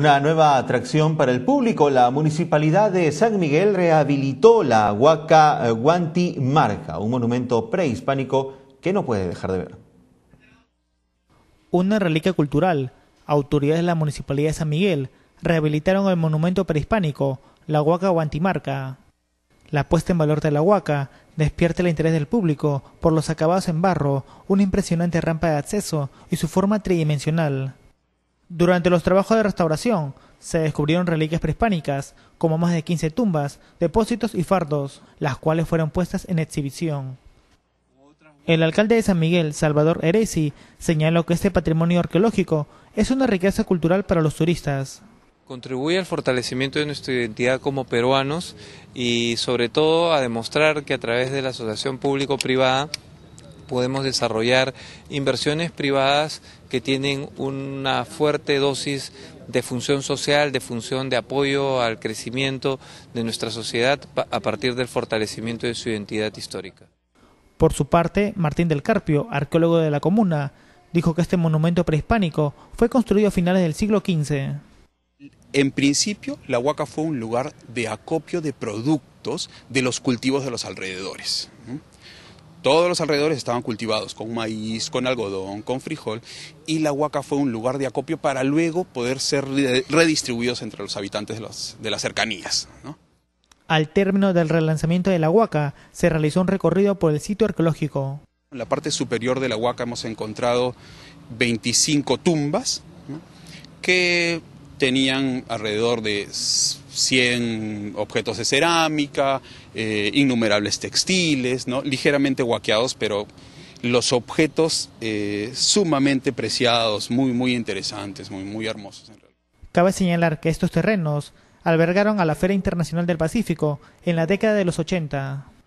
Una nueva atracción para el público, la municipalidad de San Miguel rehabilitó la Huaca eh, Guanti un monumento prehispánico que no puede dejar de ver. Una reliquia cultural. Autoridades de la municipalidad de San Miguel rehabilitaron el monumento prehispánico, la Huaca Guantimarca. La puesta en valor de la Huaca despierta el interés del público por los acabados en barro, una impresionante rampa de acceso y su forma tridimensional. Durante los trabajos de restauración, se descubrieron reliquias prehispánicas, como más de 15 tumbas, depósitos y fardos, las cuales fueron puestas en exhibición. El alcalde de San Miguel, Salvador Eresi, señaló que este patrimonio arqueológico es una riqueza cultural para los turistas. Contribuye al fortalecimiento de nuestra identidad como peruanos y sobre todo a demostrar que a través de la asociación público-privada podemos desarrollar inversiones privadas que tienen una fuerte dosis de función social, de función de apoyo al crecimiento de nuestra sociedad a partir del fortalecimiento de su identidad histórica. Por su parte, Martín del Carpio, arqueólogo de la comuna, dijo que este monumento prehispánico fue construido a finales del siglo XV. En principio, la Huaca fue un lugar de acopio de productos de los cultivos de los alrededores. Todos los alrededores estaban cultivados con maíz, con algodón, con frijol y la huaca fue un lugar de acopio para luego poder ser redistribuidos entre los habitantes de, las cercanías. Al término del relanzamiento de la huaca, se realizó un recorrido por el sitio arqueológico. En la parte superior de la huaca hemos encontrado 25 tumbas que tenían alrededor de 100 objetos de cerámica, eh, innumerables textiles, ¿no? ligeramente guaqueados, pero los objetos eh, sumamente preciados, muy, muy interesantes, muy, muy hermosos. Cabe señalar que estos terrenos albergaron a la Feria Internacional del Pacífico en la década de los 80.